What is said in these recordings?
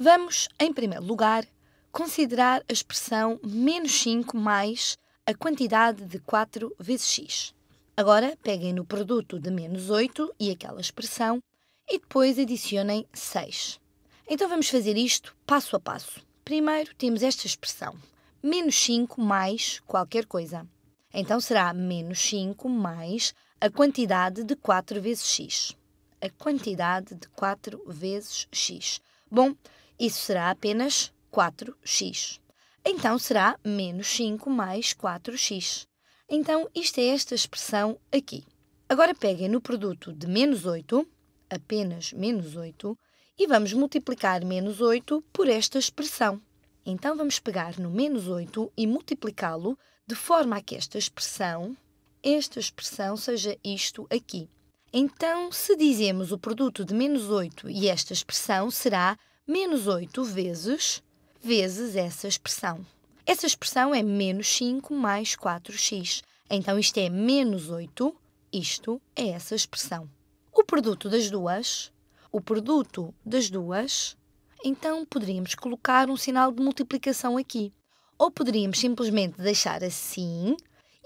Vamos, em primeiro lugar, considerar a expressão menos 5 mais a quantidade de 4 vezes x. Agora, peguem no produto de menos 8 e aquela expressão e depois adicionem 6. Então vamos fazer isto passo a passo. Primeiro temos esta expressão, menos 5 mais qualquer coisa. Então será menos 5 mais a quantidade de 4 vezes x. A quantidade de 4 vezes x. Bom, isso será apenas 4x. Então será menos 5 mais 4x. Então isto é esta expressão aqui. Agora peguem no produto de menos 8, apenas menos 8, e vamos multiplicar menos 8 por esta expressão. Então vamos pegar no menos 8 e multiplicá-lo de forma a que esta expressão, esta expressão seja isto aqui. Então, se dizemos o produto de menos 8 e esta expressão, será menos 8 vezes, vezes essa expressão. Essa expressão é menos 5 mais 4x. Então isto é menos 8, isto é essa expressão. O produto das duas, o produto das duas, então poderíamos colocar um sinal de multiplicação aqui. Ou poderíamos simplesmente deixar assim,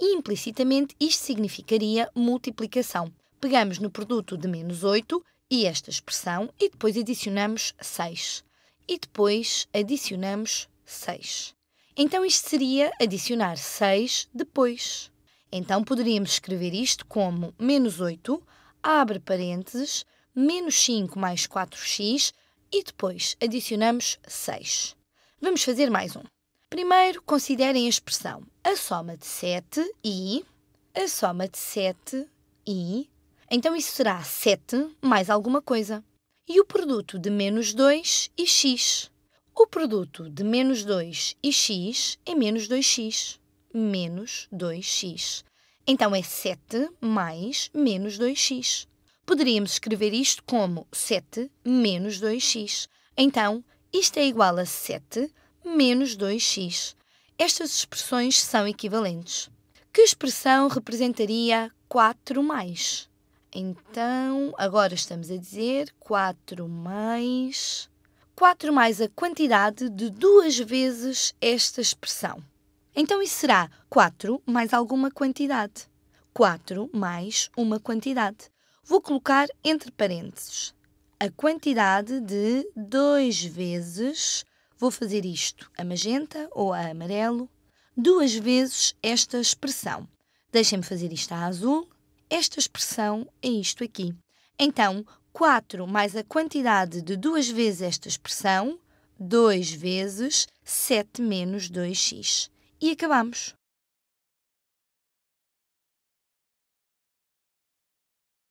e implicitamente isto significaria multiplicação. Pegamos no produto de menos 8 e esta expressão, e depois adicionamos 6. E depois adicionamos 6. Então isto seria adicionar 6 depois. Então poderíamos escrever isto como menos 8, abre parênteses, menos 5 mais 4x e depois adicionamos 6. Vamos fazer mais um. Primeiro, considerem a expressão a soma de 7 e a soma de 7 e então isso será 7 mais alguma coisa. E o produto de menos 2 e x. O produto de menos 2 e x é menos 2x. Menos 2x. Então é 7 mais menos 2x. Poderíamos escrever isto como 7 menos 2x. Então, isto é igual a 7 menos 2x. Estas expressões são equivalentes. Que expressão representaria 4 mais? Então, agora estamos a dizer 4 mais. 4 mais a quantidade de duas vezes esta expressão. Então, isso será 4 mais alguma quantidade. 4 mais uma quantidade. Vou colocar entre parênteses a quantidade de 2 vezes. Vou fazer isto a magenta ou a amarelo. Duas vezes esta expressão. Deixem-me fazer isto a azul esta expressão a isto aqui. Então, 4 mais a quantidade de 2 vezes esta expressão, 2 vezes 7 menos 2x. E acabamos.